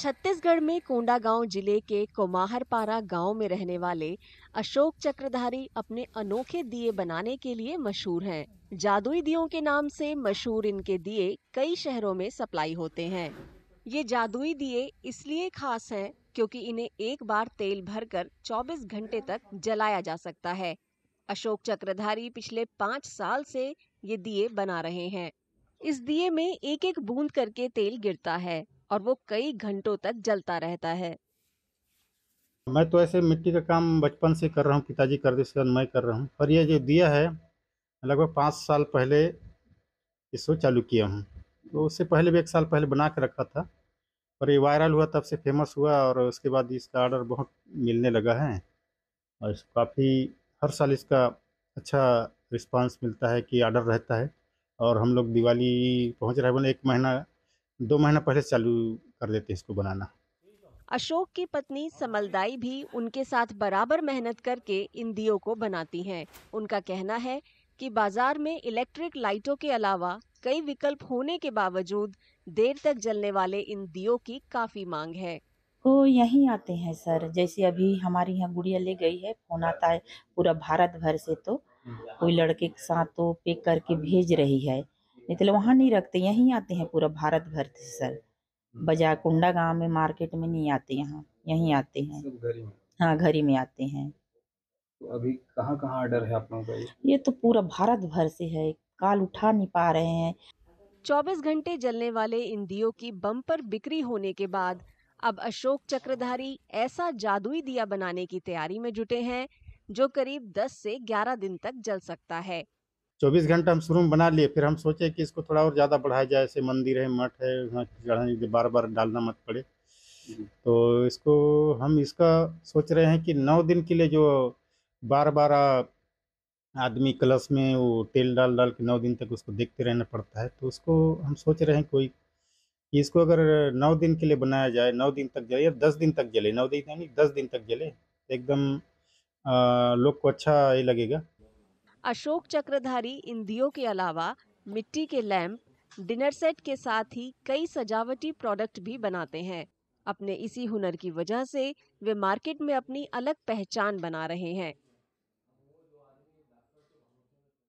छत्तीसगढ़ में कोंडागांव जिले के कोमाहरपारा गांव में रहने वाले अशोक चक्रधारी अपने अनोखे दिए बनाने के लिए मशहूर हैं जादुई दियों के नाम से मशहूर इनके दिए कई शहरों में सप्लाई होते हैं ये जादुई दिए इसलिए खास हैं क्योंकि इन्हें एक बार तेल भरकर 24 घंटे तक जलाया जा सकता है अशोक चक्रधारी पिछले पाँच साल से ये दिए बना रहे हैं इस दिए में एक एक बूंद करके तेल गिरता है और वो कई घंटों तक जलता रहता है मैं तो ऐसे मिट्टी का काम बचपन से कर रहा हूँ पिताजी कर रहे उसके बाद मैं कर रहा हूँ पर यह जो दिया है लगभग पाँच साल पहले इसको चालू किया हूँ तो उससे पहले भी एक साल पहले बना के रखा था पर ये वायरल हुआ तब से फेमस हुआ और उसके बाद इसका आर्डर बहुत मिलने लगा है और काफ़ी हर साल इसका अच्छा रिस्पांस मिलता है कि आर्डर रहता है और हम लोग दिवाली पहुंच रहे हैं एक महीना दो महीना पहले चालू कर देते इसको बनाना अशोक की पत्नी समलदाई भी उनके साथ बराबर मेहनत करके इन दियो को बनाती हैं उनका कहना है कि बाजार में इलेक्ट्रिक लाइटों के अलावा कई विकल्प होने के बावजूद देर तक जलने वाले इन दियो की काफी मांग है तो यहीं आते हैं सर जैसे अभी हमारे यहाँ गुड़िया ले गई है फोन आता है पूरा भारत भर से तो हम्म। कोई लड़के के साथ तो पे करके भेज रही है तो वहाँ नहीं रखते यहीं आते हैं पूरा भारत भर से सर कुंडा गांव में मार्केट में नहीं आते यहाँ यहीं अच्छा, आते हैं हाँ घर ही में आते हैं तो अभी कहाँ कहाँ ऑर्डर है आप लोगों का ये तो पूरा भारत भर से है काल उठा नहीं पा रहे हैं 24 घंटे जलने वाले इन दियो की बम्पर बिक्री होने के बाद अब अशोक चक्रधारी ऐसा जादुई दिया बनाने की तैयारी में जुटे हैं जो करीब 10 से 11 दिन तक जल सकता है चौबीस घंटा हम शुरू में बना लिए फिर हम सोचे कि इसको थोड़ा और ज़्यादा बढ़ाया जाए ऐसे मंदिर है मठ है चढ़ाने बार बार डालना मत पड़े तो इसको हम इसका सोच रहे हैं कि नौ दिन के लिए जो बार बार आदमी कलश में वो तेल डाल डाल के नौ दिन तक उसको देखते रहना पड़ता है तो उसको हम सोच रहे हैं कोई कि इसको अगर नौ दिन के लिए बनाया जाए नौ दिन तक जले या दस दिन तक जले नौ दिन यानी दस दिन तक जले एकदम लोग को अच्छा ये लगेगा अशोक चक्रधारी इन दियों के अलावा मिट्टी के लैम्प डिनर सेट के साथ ही कई सजावटी प्रोडक्ट भी बनाते हैं अपने इसी हुनर की वजह से वे मार्केट में अपनी अलग पहचान बना रहे हैं